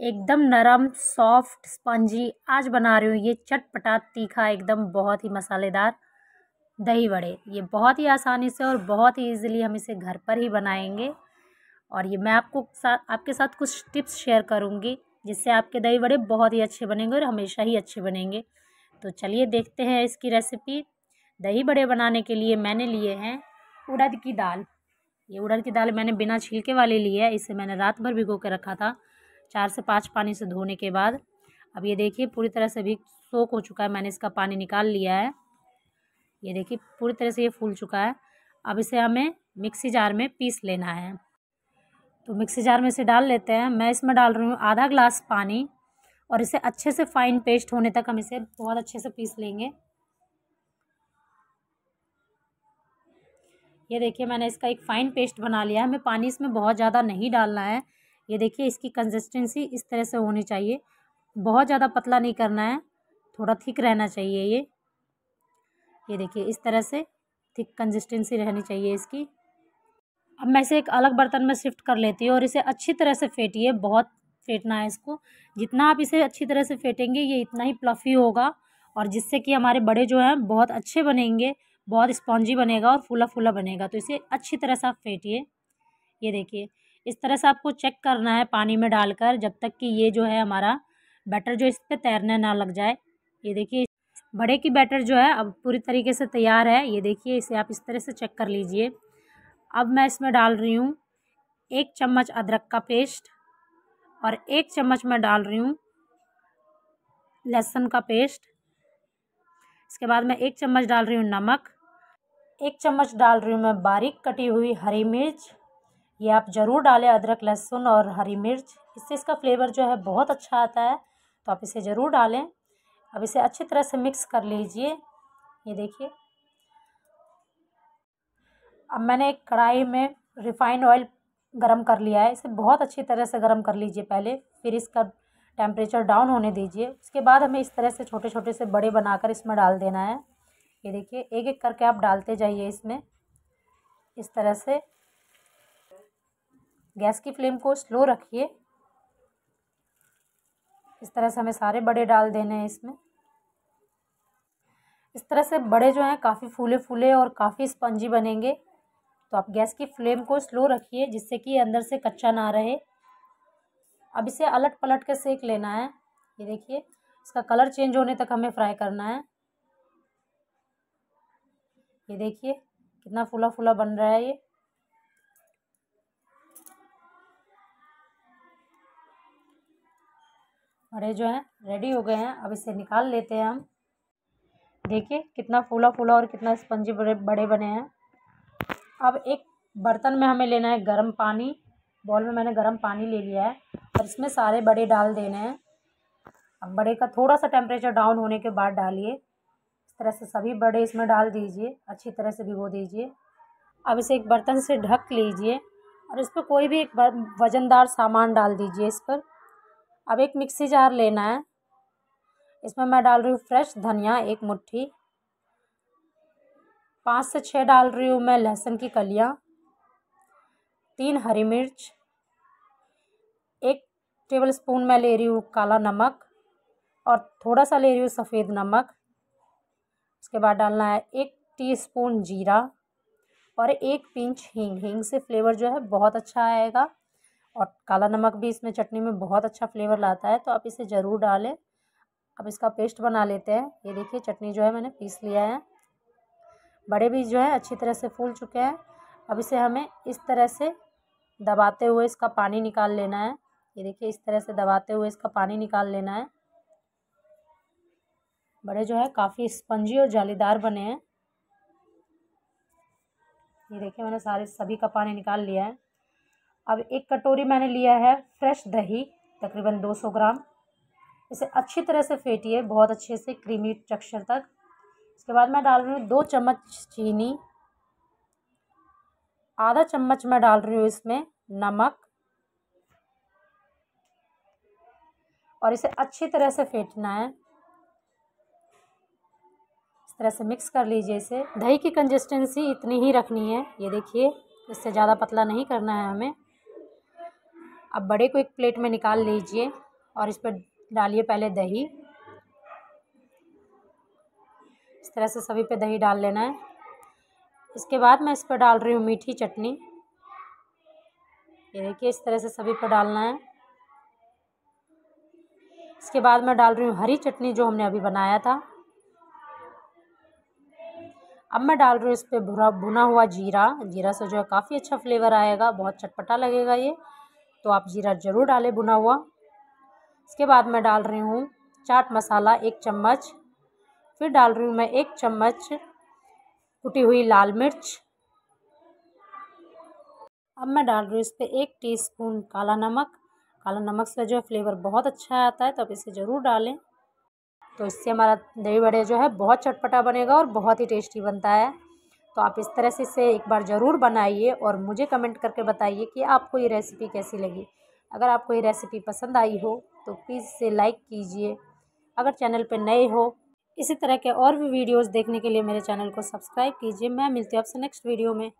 एकदम नरम soft spongy आज बना रही हूँ ये चटपटा तीखा एकदम बहुत ही मसालेदार दही बड़े ये बहुत ही आसानी से और बहुत ही ईजिली हम इसे घर पर ही बनाएंगे और ये मैं आपको साथ आपके साथ कुछ टिप्स शेयर करूँगी जिससे आपके दही बड़े बहुत ही अच्छे बनेंगे और हमेशा ही अच्छे बनेंगे तो चलिए देखते हैं इसकी रेसिपी दही बड़े बनाने के लिए मैंने लिए हैं उड़द की दाल ये उड़द की दाल मैंने बिना छिलके वाली ली है इसे मैंने रात भर भिगो के रखा था चार से पाँच पानी से धोने के बाद अब ये देखिए पूरी तरह से भी सोख हो चुका है मैंने इसका पानी निकाल लिया है ये देखिए पूरी तरह से ये फूल चुका है अब इसे हमें मिक्सी जार में पीस लेना है तो मिक्सी जार में इसे डाल लेते हैं मैं इसमें डाल रही हूँ आधा ग्लास पानी और इसे अच्छे से फाइन पेस्ट होने तक हम इसे बहुत अच्छे से पीस लेंगे ये देखिए मैंने इसका एक फ़ाइन पेस्ट बना लिया है हमें पानी इसमें बहुत ज़्यादा नहीं डालना है ये देखिए इसकी कंसिस्टेंसी इस तरह से होनी चाहिए बहुत ज़्यादा पतला नहीं करना है थोड़ा थिक रहना चाहिए ये ये देखिए इस तरह से थिक कंसिस्टेंसी रहनी चाहिए इसकी अब मैं इसे एक अलग बर्तन में शिफ्ट कर लेती हूँ और इसे अच्छी तरह से फेंटिए बहुत फेंटना है इसको जितना आप इसे अच्छी तरह से फेंटेंगे ये इतना ही प्लफी होगा और जिससे कि हमारे बड़े जो हैं बहुत अच्छे बनेंगे बहुत स्पॉन्जी बनेगा और फूला फूला बनेगा तो इसे अच्छी तरह से आप फेंटिए ये देखिए इस तरह से आपको चेक करना है पानी में डालकर जब तक कि ये जो है हमारा बैटर जो इस पर तैरने ना लग जाए ये देखिए बड़े की बैटर जो है अब पूरी तरीके से तैयार है ये देखिए इसे आप इस तरह से चेक कर लीजिए अब मैं इसमें डाल रही हूँ एक चम्मच अदरक का पेस्ट और एक चम्मच मैं डाल रही हूँ लहसुन का पेस्ट इसके बाद मैं एक चम्मच डाल रही हूँ नमक एक चम्मच डाल रही हूँ मैं बारीक कटी हुई हरी मिर्च ये आप ज़रूर डालें अदरक लहसुन और हरी मिर्च इससे इसका फ्लेवर जो है बहुत अच्छा आता है तो आप इसे ज़रूर डालें अब इसे अच्छी तरह से मिक्स कर लीजिए ये देखिए अब मैंने एक कढ़ाई में रिफाइंड ऑयल गरम कर लिया है इसे बहुत अच्छी तरह से गरम कर लीजिए पहले फिर इसका टेम्परेचर डाउन होने दीजिए उसके बाद हमें इस तरह से छोटे छोटे से बड़े बनाकर इसमें डाल देना है ये देखिए एक एक करके आप डालते जाइए इसमें इस तरह से गैस की फ्लेम को स्लो रखिए इस तरह से हमें सारे बड़े डाल देने हैं इसमें इस तरह से बड़े जो हैं काफ़ी फूले फूले और काफ़ी स्पंजी बनेंगे तो आप गैस की फ्लेम को स्लो रखिए जिससे कि अंदर से कच्चा ना रहे अब इसे अलट पलट के सेक लेना है ये देखिए इसका कलर चेंज होने तक हमें फ्राई करना है ये देखिए कितना फूला फूला बन रहा है ये भरे जो हैं रेडी हो गए हैं अब इसे निकाल लेते हैं हम देखिए कितना फूला फूला और कितना स्पंजी बड़े बड़े बने हैं अब एक बर्तन में हमें लेना है गर्म पानी बॉल में मैंने गर्म पानी ले लिया है और इसमें सारे बड़े डाल देने हैं अब बड़े का थोड़ा सा टेम्परेचर डाउन होने के बाद डालिए इस तरह से सभी बड़े इसमें डाल दीजिए अच्छी तरह से भिगो दीजिए अब इसे एक बर्तन से ढक लीजिए और इस पर कोई भी एक वज़नदार सामान डाल दीजिए इस पर अब एक मिक्सी जार लेना है इसमें मैं डाल रही हूँ फ्रेश धनिया एक मुट्ठी पाँच से छः डाल रही हूँ मैं लहसुन की कलियाँ तीन हरी मिर्च एक टेबल स्पून मैं ले रही हूँ काला नमक और थोड़ा सा ले रही हूँ सफ़ेद नमक उसके बाद डालना है एक टीस्पून जीरा और एक पिंच हींग हींग से फ्लेवर जो है बहुत अच्छा आएगा और काला नमक भी इसमें चटनी में बहुत अच्छा फ्लेवर लाता है तो आप इसे ज़रूर डालें अब इसका पेस्ट बना लेते हैं ये देखिए चटनी जो है मैंने पीस लिया है बड़े बीज जो है अच्छी तरह से फूल चुके हैं अब इसे हमें इस तरह से दबाते हुए इसका पानी निकाल लेना है ये देखिए इस तरह से दबाते हुए इसका पानी निकाल लेना है बड़े जो है काफ़ी स्पंजी और जालीदार बने हैं ये देखिए मैंने सारे सभी का पानी निकाल लिया है अब एक कटोरी मैंने लिया है फ्रेश दही तकरीबन 200 ग्राम इसे अच्छी तरह से फेंटिए बहुत अच्छे से क्रीमी टेक्सचर तक इसके बाद मैं डाल रही हूँ दो चम्मच चीनी आधा चम्मच मैं डाल रही हूँ इसमें नमक और इसे अच्छी तरह से फेंटना है इस तरह से मिक्स कर लीजिए इसे दही की कंसिस्टेंसी इतनी ही रखनी है ये देखिए इससे ज़्यादा पतला नहीं करना है हमें अब बड़े को एक प्लेट में निकाल लीजिए और इस पर डालिए पहले दही इस तरह से सभी पे दही डाल लेना है इसके बाद मैं इस पर डाल रही हूँ मीठी चटनी ये देखिए इस तरह से सभी पर डालना है इसके बाद मैं डाल रही हूँ हरी चटनी जो हमने अभी बनाया था अब मैं डाल रही हूँ इस पर भुना भुना हुआ जीरा जीरा से जो है काफ़ी अच्छा फ्लेवर आएगा बहुत चटपटा लगेगा ये तो आप ज़ीरा ज़रूर डालें भुना हुआ इसके बाद मैं डाल रही हूँ चाट मसाला एक चम्मच फिर डाल रही हूँ मैं एक चम्मच कुटी हुई लाल मिर्च अब मैं डाल रही हूँ इस पर एक टीस्पून काला नमक काला नमक से जो है फ्लेवर बहुत अच्छा आता है तो आप इसे ज़रूर डालें तो इससे हमारा दही बड़े जो है बहुत चटपटा बनेगा और बहुत ही टेस्टी बनता है तो आप इस तरह से इसे एक बार ज़रूर बनाइए और मुझे कमेंट करके बताइए कि आपको ये रेसिपी कैसी लगी अगर आपको ये रेसिपी पसंद आई हो तो प्लीज़ इसे लाइक कीजिए अगर चैनल पर नए हो इसी तरह के और भी वीडियोस देखने के लिए मेरे चैनल को सब्सक्राइब कीजिए मैं मिलती हूँ आपसे नेक्स्ट वीडियो में